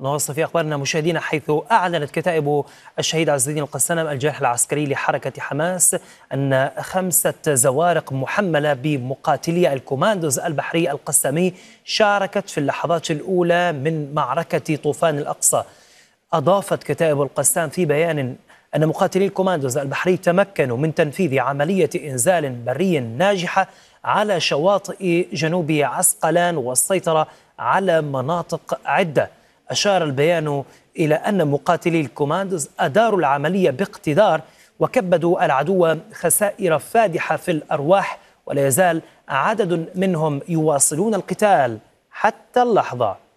نواصل في اخبارنا مشاهدينا حيث اعلنت كتائب الشهيد عز الدين القسام الجرح العسكري لحركه حماس ان خمسه زوارق محمله بمقاتلي الكوماندوز البحري القسامي شاركت في اللحظات الاولى من معركه طوفان الاقصى. اضافت كتائب القسام في بيان ان مقاتلي الكوماندوز البحري تمكنوا من تنفيذ عمليه انزال بري ناجحه على شواطئ جنوب عسقلان والسيطره على مناطق عده. أشار البيان إلى أن مقاتلي الكوماندوز أداروا العملية باقتدار وكبدوا العدو خسائر فادحة في الأرواح ولا يزال عدد منهم يواصلون القتال حتى اللحظة